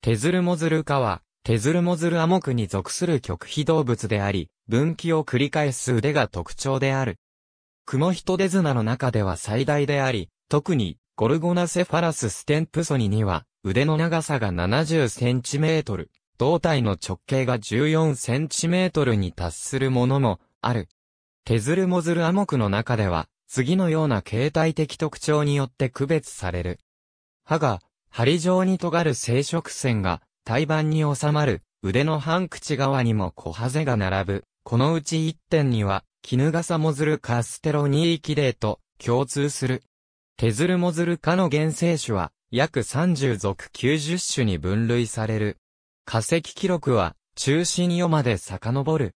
テズルモズル科は、テズルモズルアモクに属する極秘動物であり、分岐を繰り返す腕が特徴である。クモヒトデズナの中では最大であり、特に、ゴルゴナセファラスステンプソニには、腕の長さが70センチメートル、胴体の直径が14センチメートルに達するものも、ある。テズルモズルアモクの中では、次のような形態的特徴によって区別される。歯が、針状に尖る生殖線が胎盤に収まる腕の半口側にも小ハゼが並ぶ。このうち一点には、キヌガサモズルカステロニーキデイと共通する。テズルモズル科の原生種は約30属90種に分類される。化石記録は中心世まで遡る。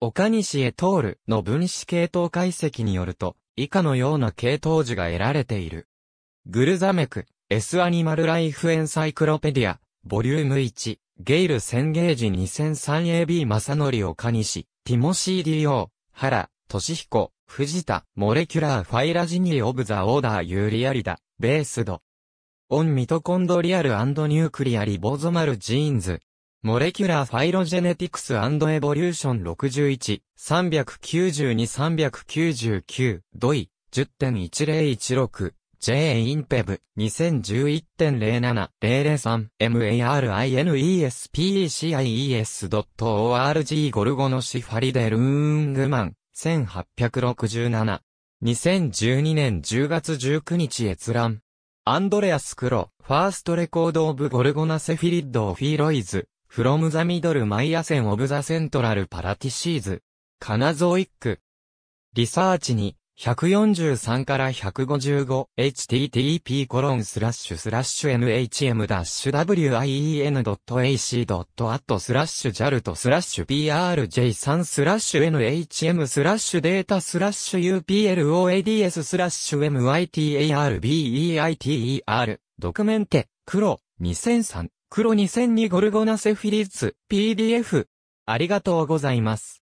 岡西へ通るの分子系統解析によると、以下のような系統樹が得られている。グルザメク、S アニマルライフエンサイクロペディア、ボリューム1、ゲイル宣ゲージ 2003AB 正則を加にし、ティモシー・ディオー、原、コ、フ藤田、モレキュラー・ファイラジニー・オブ・ザ・オーダー・ユーリアリダ、ベースド。オン・ミトコンドリアルニュークリア・リボゾマル・ジーンズ。モレキュラー・ファイロジェネティクスエボリューション61、392-399、ドイ、10.1016。J インペブ 2011.07-003-MARINESPECIES.org ゴルゴのシファリデルーングマン1867 2012年10月19日閲覧アンドレアス・クロ、ファーストレコード・オブ・ゴルゴナ・セフィリッド・オフィロイズ、フロム・ザ・ミドル・マイアセン・オブ・ザ・セントラル・パラティシーズ、カナゾイック。リサーチに、143から 155http://nhm-wien.ac.at スラッシュ JAL とスラッシュ PRJ3 スラッシュ NHM スラッシュデータスラッシュ UPLOADS スラッシュ MITARBEITER ドクメンテ黒2003黒2002ゴルゴナセフィリーツ PDF ありがとうございます。